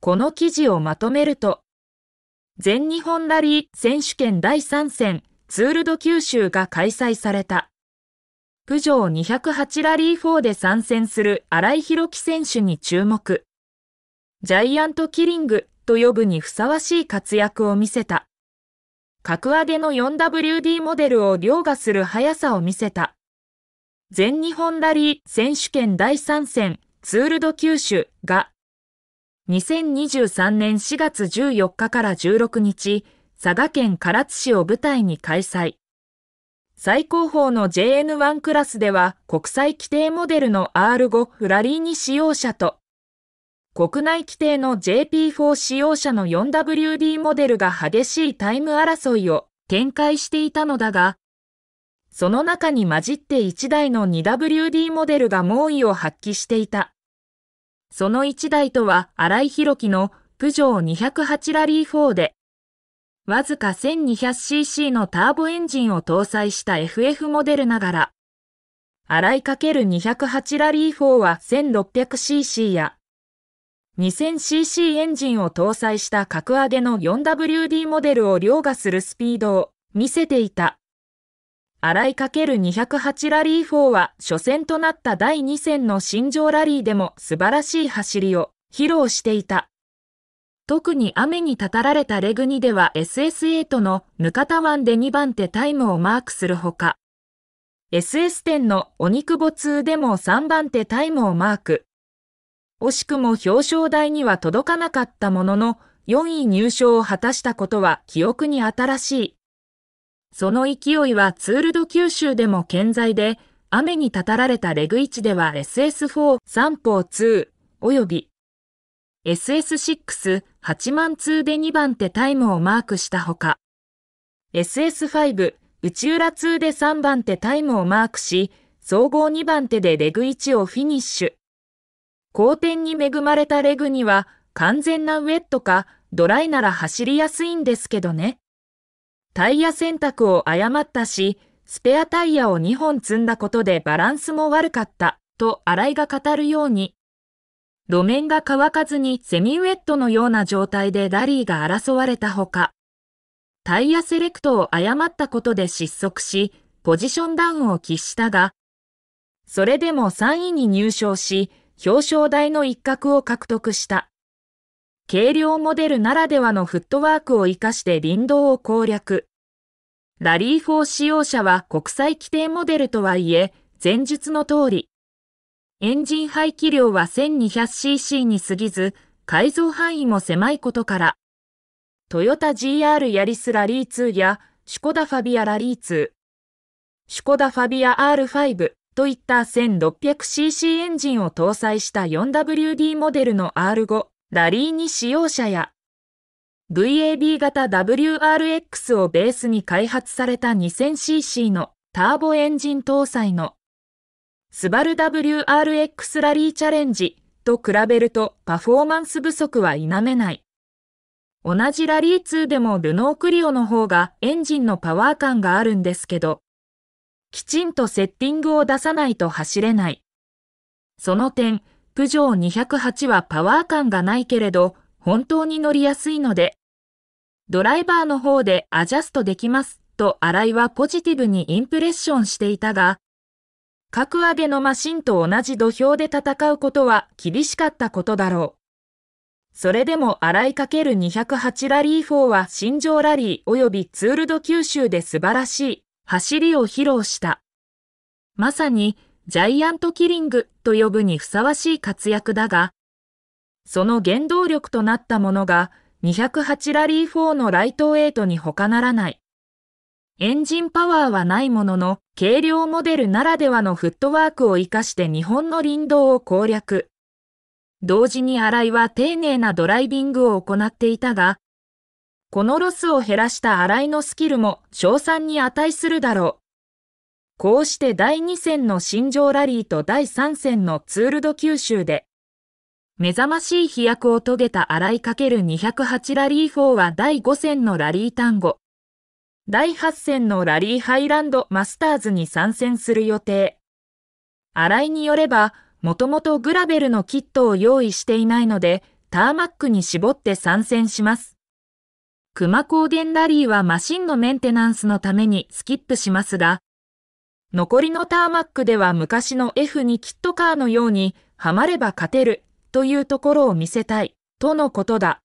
この記事をまとめると、全日本ラリー選手権第3戦ツールド九州が開催された。プジョー208ラリー4で参戦する荒井博樹選手に注目。ジャイアントキリングと呼ぶにふさわしい活躍を見せた。格上げの 4WD モデルを凌駕する速さを見せた。全日本ラリー選手権第3戦ツールド九州が2023年4月14日から16日、佐賀県唐津市を舞台に開催。最高峰の JN1 クラスでは国際規定モデルの R5 フラリーニ使用者と、国内規定の JP4 使用者の 4WD モデルが激しいタイム争いを展開していたのだが、その中に混じって1台の 2WD モデルが猛威を発揮していた。その1台とは荒井博樹のプジョー208ラリー4で、わずか 1200cc のターボエンジンを搭載した FF モデルながら、荒井 ×208 ラリー4は 1600cc や 2000cc エンジンを搭載した格上げの 4WD モデルを凌駕するスピードを見せていた。か井 ×208 ラリー4は初戦となった第2戦の新庄ラリーでも素晴らしい走りを披露していた。特に雨にたたられたレグニでは SS8 のぬかた湾で2番手タイムをマークするほか、SS10 の鬼久保2でも3番手タイムをマーク。惜しくも表彰台には届かなかったものの、4位入賞を果たしたことは記憶に新しい。その勢いはツールド九州でも健在で、雨にたたられたレグ1では SS4、三方2、および SS6、八万通で2番手タイムをマークしたほか、SS5、内浦2で3番手タイムをマークし、総合2番手でレグ1をフィニッシュ。好天に恵まれたレグには、完全なウェットか、ドライなら走りやすいんですけどね。タイヤ選択を誤ったし、スペアタイヤを2本積んだことでバランスも悪かったと新井が語るように、路面が乾かずにセミウェットのような状態でラリーが争われたほか、タイヤセレクトを誤ったことで失速し、ポジションダウンを喫したが、それでも3位に入賞し、表彰台の一角を獲得した。軽量モデルならではのフットワークを活かして林道を攻略。ラリー4使用者は国際規定モデルとはいえ、前述の通り、エンジン排気量は 1200cc に過ぎず、改造範囲も狭いことから、トヨタ GR ヤリスラリー2や、シュコダファビアラリー2、シュコダファビア R5 といった 1600cc エンジンを搭載した 4WD モデルの R5、ラリーに使用者や VAB 型 WRX をベースに開発された 2000cc のターボエンジン搭載のスバル WRX ラリーチャレンジと比べるとパフォーマンス不足は否めない。同じラリー2でもルノークリオの方がエンジンのパワー感があるんですけど、きちんとセッティングを出さないと走れない。その点、プジョー208はパワー感がないけれど、本当に乗りやすいので、ドライバーの方でアジャストできます、と新井はポジティブにインプレッションしていたが、格上げのマシンと同じ土俵で戦うことは厳しかったことだろう。それでも洗いかける208ラリー4は新庄ラリー及びツールド九州で素晴らしい走りを披露した。まさにジャイアントキリングと呼ぶにふさわしい活躍だが、その原動力となったものが208ラリー4のライトウエイトに他ならない。エンジンパワーはないものの、軽量モデルならではのフットワークを活かして日本の林道を攻略。同時に新井は丁寧なドライビングを行っていたが、このロスを減らした新井のスキルも賞賛に値するだろう。こうして第2戦の新庄ラリーと第3戦のツールド九州で、目覚ましい飛躍を遂げた荒井かける208ラリー4は第5戦のラリー単語。第8戦のラリーハイランドマスターズに参戦する予定。洗井によれば、もともとグラベルのキットを用意していないので、ターマックに絞って参戦します。熊高原ラリーはマシンのメンテナンスのためにスキップしますが、残りのターマックでは昔の F にキットカーのように、ハマれば勝てるというところを見せたい、とのことだ。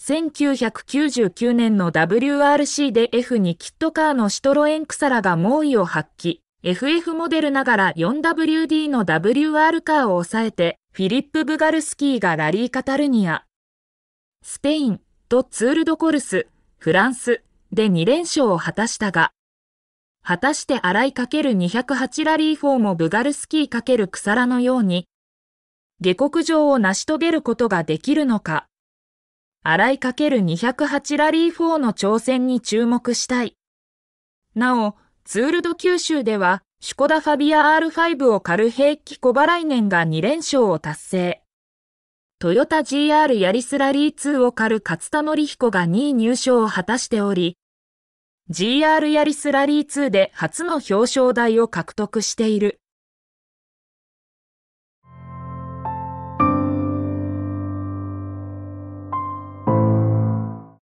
1999年の WRC で F にキットカーのシトロエンクサラが猛威を発揮。FF モデルながら 4WD の WR カーを抑えて、フィリップ・ブガルスキーがラリー・カタルニア。スペインとツール・ド・コルス、フランスで2連勝を果たしたが、果たして洗いかける208ラリー4もブガルスキーかける草らのように、下克上を成し遂げることができるのか。洗いかける208ラリー4の挑戦に注目したい。なお、ツールド九州では、シュコダファビア R5 を軽兵器小払い年が2連勝を達成。トヨタ GR ヤリスラリー2を狩る勝田則彦が2位入賞を果たしており、GR ヤリスラリー2で初の表彰台を獲得している。